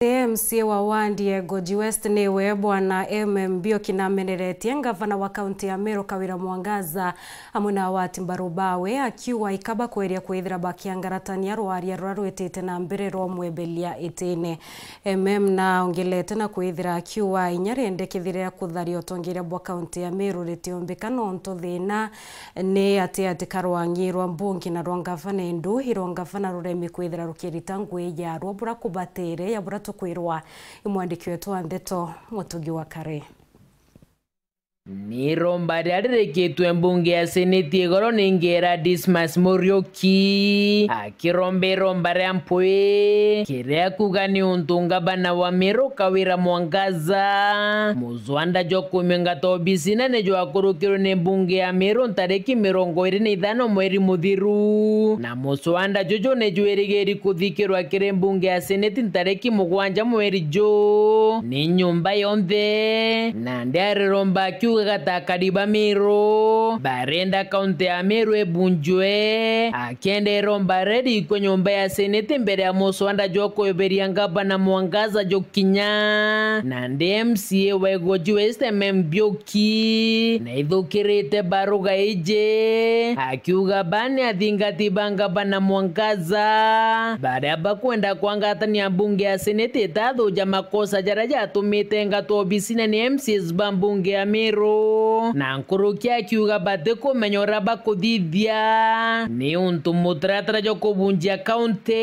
there MCA wa Wandie Goji West niwe bwana mmb Mbioki nameneretie ngavana wa kaunti ya mero Kawira Mwangaza hamwe na Awati Mbarubawe akiwa ikaba kweria kwithira bakiangaratania rwaria rura rwitite na mbere rwa mwembelia itine MM na ongelete na kwithira akiuga inya riendekithirira kutharia utongoria bwa kaunti ya Meru ritiumbika nontu thina ni ati atika rwangi rwa mbungi na rwa ngavana nduhirwo ngavana ruremi kwithira rukirita ngui yarwo mbura kubatire yabura tukwirwo Irwa imwandĩki wetu wa ndeto wa Karĩ niromba ryarireketwe mbunge ya seneti igoro ningera dismas murioki akiromba romba ria mpwe kiria kuga ni untu bana wa miro kawira mwangaza muzwanda jwa kumi ngatobisinane jwa akurukirwe ni mbunge ya miro ntariki mirongo iri na ithano mweri muthiru na muswanda jojo nejwirigeri kuthikirwa kiri mbunge ya seneti ntariki mugwanja mweri jo ni nyumba yonthe na ndiariromba akiuga bwikhathakhadi ba miru barenda ya miru ebunjwe akendeerwa mbaredi ikwe nyumba ya seneti mbere ya muswanda jokuyoberia na mwangaza jokinya na ndi mca wegojiwe steme mbyoki na ithukirite baruga ije akiuga bani athingati ba ngabana mwangaza baria bakwenda kwangatania mbunge ya seneti itathuja makosa jara jatumite ngatwa obisina ni mcs ba mbunge ya miru nkuru na kia kiuga batĩ kũmenya ũrĩa bakũthithia nĩ ũntũ mũtaratara ja kũbunjia kaũntĩ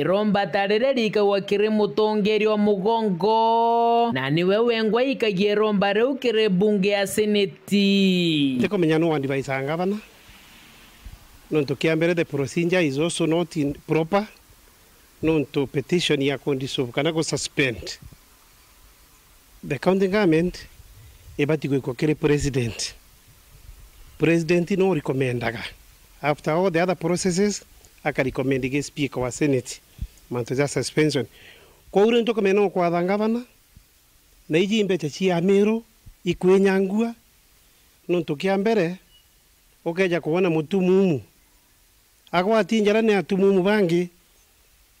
ĩromba tarĩrĩa ikagwa kĩrĩ mũtongeri wa mugongo na nĩwe wengwa ikagia ĩromba rĩu kĩrĩ bunge ya seneti tĩkũmenya nũ wandivaisaa ngavana nontu kiambere the procedure is also not in proper nontu petition ya kundissolve kana kususpend the county government ebatigwikwa kiri president president noorikomendaga after all the other processes akarikomendiga speaker wa senate manto ja suspension kwaure ntokomena okwatha ngavana na iji imbecha cia miro ikwinyangua nontu kia mbere ukeja kuona mutumumu agwati njara ni atumumu bangi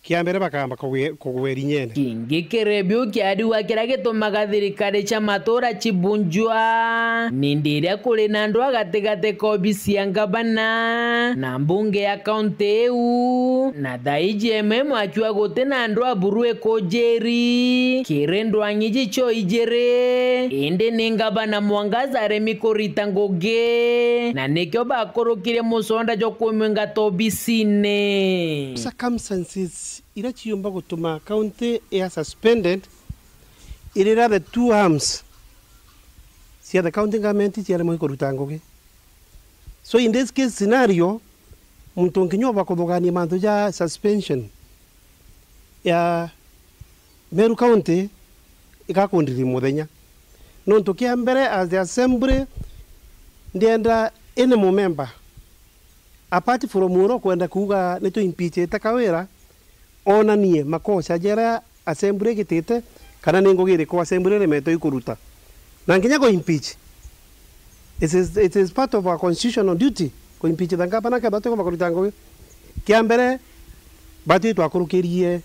kia mbere bakamba kå gweri nyene kingä kä rä mbä å thirikari ca matura ra cibunjwa nä kuri na andå a ka gatä ngabana na mbunge ya kauntä iu u na thaiji eme mwachua gå tä na andå a mburu ä kå anyiji ngabana mwangazaremi kå rita na nikio kä musonda bakå rå kä jo irakiyomba gutuma county ya suspended irira the two arms cia the county government ciaremo ikuruta ngugi so in this case scenario muntu nginyoba kuthugania mantu ja suspension ya meru county igakundiri muthenya nontu kia mbere as the assembly ndienda any member apart from uro kwenda kuga nito impeach ita onanie makoca jera assembly gitite kana nä ngå gä ko assembly remetwo meto ikuruta na nginya gå impeach it is, it is part of our constitutional duty gå impeach the governor ka tå kå ruta ngå kä a to akurukirie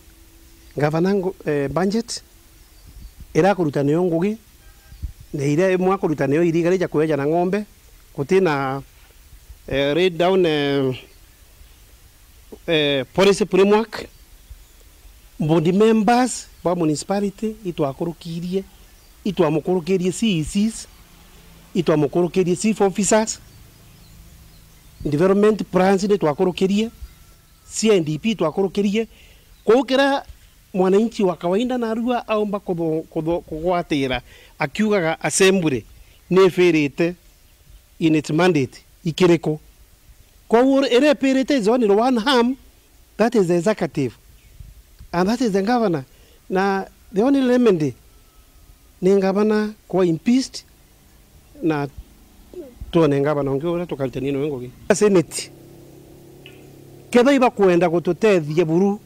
twakå rå eh, budget era kuruta ruta ngugi ne ire gä na iria mwakå ruta nä yo na ng'ombe gå tä na eh, down eh, eh, policy framework board members ba municipality itwakurukirie itwamukurukirie CECs itwamukurukirie chief officers development plans ni twakurukirie CNDP twakurukirie kukira mwananchi wa kawaida na rua aomba kugwatira akiugaga assembly ni ifirite in its mandate ikireko koguo ira ere perete zone one ham that is the executive and that is the governor na the only remedy ni ngavana kuwa impeached na tuone ngavana ungi uria tukaruta nini wengugi senate ketha iba kwenda gututethia buru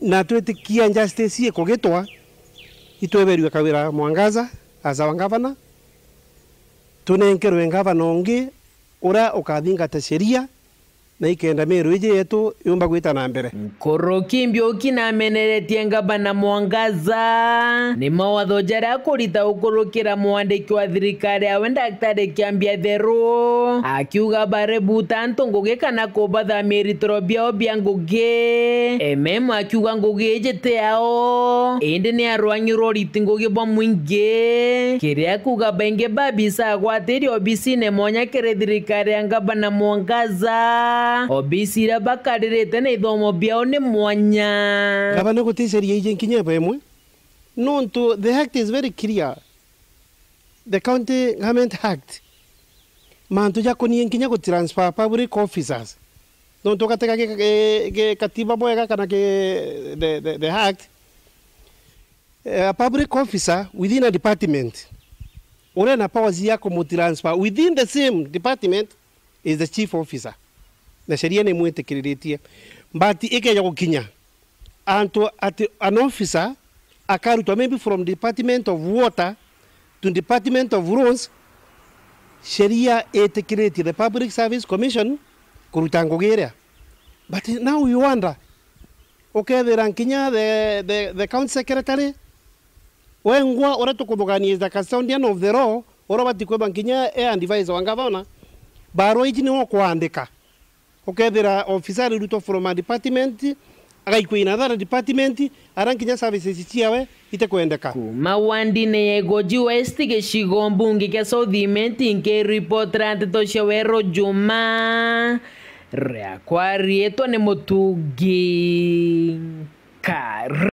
na twitikia justice ikugitwa itweberia kawira mwangaza asawa ngavana tunenkerwe ngavana ungi uria ukathingata sheria na ikenda miru iji yetu yumba kuita na mbere nkoro kimbio kinameneretie ngavana mwangaza ni mawatho jaria akurita ukurukira mwandiki wa thirikari awe daktari kiambia theru akiuga barebuta ntungugi kana kubatha mieritoro biao bia ngugi ememu akiuga ngugi iji ti yao indi ni arwanyirwo riti ngugi bwa mwingi kiria kuga baingi babisa agwatirio obisine monya kiri thirikari ya na mwangaza obisi obicira bakarĩrĩte na ithomo biao nĩ mwanya gavana gũticeria ije nkinya ĩva ĩmwe nontu the act is very clear the county government act mantu jakonie nkinya gũtransfer public officers nontu katika katiba mwega kana ge the, the, the act eh, a public officer within a department ore na powers ya kumutransfer within the same department is the chief officer na sheria ni mwete tä mbati ä kenya gå kinya antå an officer akarutwa maybe from department of water to department of roads sheria itikiretie the public service commission kuruta ngugira but now you wonder okay the rankinya the, the, the county secretary wengwa uria is the custodian of the law uria batikweba bankinya e advisor wa ngavana barua iji niwo kwandika ukethira officer ruto from a department agaikwaina thara department ara nginya services ciawe itekwendeka kuma wandi-inĩ ya igũnji west gĩcigo mbunge kĩa southiment ngĩripotra atĩ tũciowerũ juma rĩakwa rĩĩtwo nĩ kar